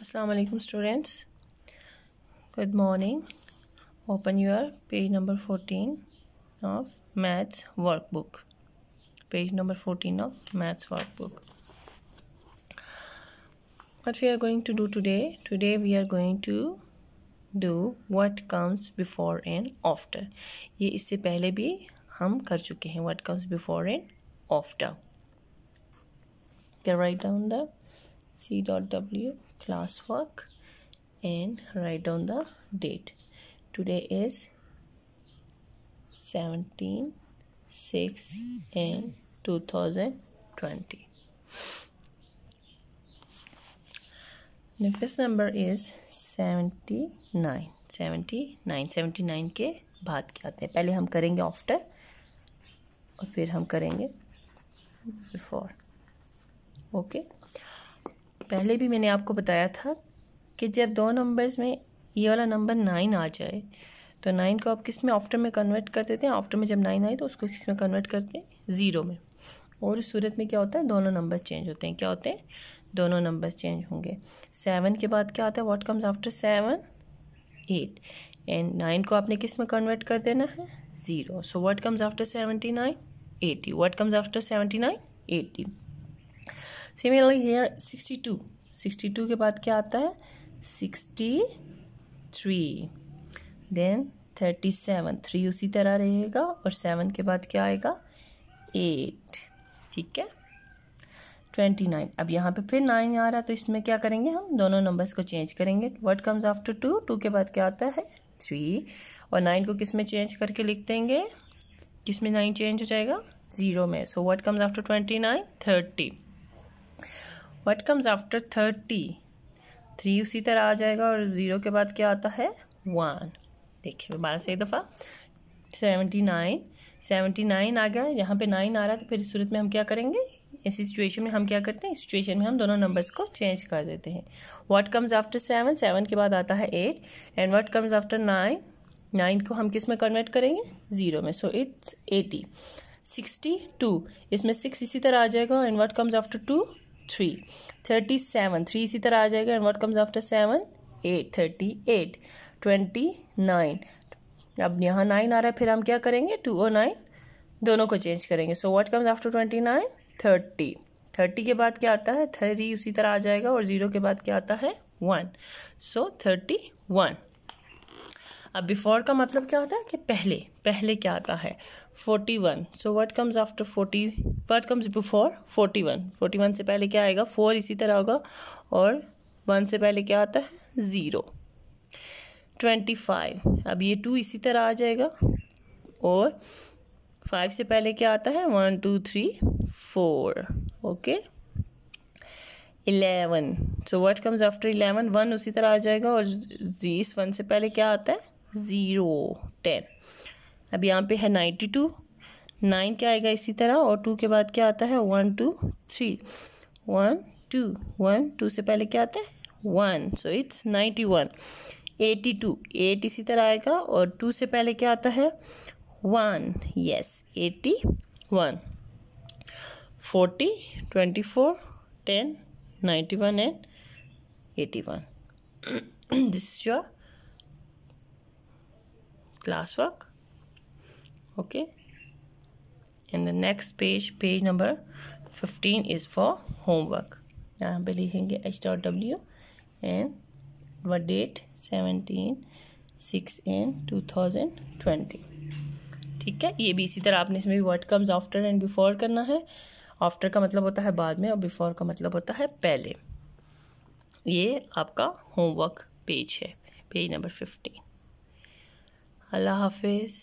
असलकम students good morning open your page number fourteen of maths workbook page number fourteen of maths workbook what we are going to do today today we are going to do what comes before and after ये इससे पहले भी हम कर चुके हैं what comes before and after write down the c dot w classwork and write down the date today is 17 6 and 2020 the first number is 79 79 79 के बाद क्या आते हैं पहले हम करेंगे after और फिर हम करेंगे before okay? पहले भी मैंने आपको बताया था कि जब दो नंबर्स में ये वाला नंबर नाइन आ जाए तो नाइन को आप किस में आफ्टर में कन्वर्ट कर देते हैं आफ्टर में जब नाइन आई तो उसको किस में कन्वर्ट करते हैं ज़ीरो में और सूरत में क्या होता है दोनों नंबर चेंज होते हैं क्या होते हैं दोनों नंबर चेंज होंगे सेवन के बाद क्या आता है what comes after seven eight and nine को आपने किस में कन्वर्ट कर देना है zero so what comes after seventy nine eighty what comes after seventy nine eighty similarly here sixty two sixty two के बाद क्या आता है sixty three then thirty seven three उसी तरह रहेगा और सेवन के बाद क्या आएगा एट ठीक है ट्वेंटी नाइन अब यहाँ पे फिर नाइन आ रहा है तो इसमें क्या करेंगे हम दोनों नंबर्स को चेंज करेंगे what comes after two two के बाद क्या आता है थ्री और नाइन को किस में चेंज करके लिख देंगे किस में नाइन चेंज हो जाएगा ज़ीरो में so what comes after twenty nine thirty what comes after thirty three उसी तरह आ जाएगा और ज़ीरो के बाद क्या आता है वन देखिए दोबारा से एक दफ़ा सेवेंटी नाइन सेवेंटी नाइन आ गया यहाँ पे नाइन आ रहा है तो फिर इस सूरत में हम क्या करेंगे ऐसी सिचुएशन में हम क्या करते हैं इस सिचुएशन में हम दोनों नंबर्स को चेंज कर देते हैं what comes after seven seven के बाद आता है eight and what comes after nine nine को हम किस में कन्वर्ट करेंगे ज़ीरो में so it's eighty sixty two इसमें सिक्स इसी तरह आ जाएगा and what comes after two three thirty seven three इसी तरह आ जाएगा and what comes after seven eight thirty eight twenty nine अब यहाँ नाइन आ रहा है फिर हम क्या करेंगे टू और नाइन दोनों को चेंज करेंगे so what comes after twenty nine thirty thirty के बाद क्या आता है थ्री उसी तरह आ जाएगा और ज़ीरो के बाद क्या आता है वन सो थर्टी वन अब बिफोर का मतलब क्या होता है कि पहले पहले क्या आता है forty one so what comes after forty what comes before forty one forty one से पहले क्या आएगा फोर इसी तरह होगा और वन से पहले क्या आता है ज़ीरो ट्वेंटी फाइव अब ये टू इसी तरह आ जाएगा और फाइव से पहले क्या आता है one two three four okay eleven so what comes after eleven one उसी तरह आ जाएगा और जीस वन से पहले क्या आता है ज़ीरो टेन अब यहाँ पे है नाइन्टी टू नाइन क्या आएगा इसी तरह और टू के बाद क्या आता है one two three one two one two से पहले क्या आता है one so it's ninety one eighty two eight इसी तरह आएगा और टू से पहले क्या आता है one yes eighty one forty twenty four ten ninety one and eighty one this is your classwork okay and the next page page number 15 is for homework यहाँ पे लिखेंगे एच डॉट डब्ल्यू एंड व date seventeen six and two thousand twenty ठीक है ये भी इसी तरह आपने इसमें भी word comes after and before करना है आफ्टर का मतलब होता है बाद में और बिफोर का मतलब होता है पहले ये आपका होमवर्क पेज है पेज नंबर फिफ्टीन अल्लाह हाफिज़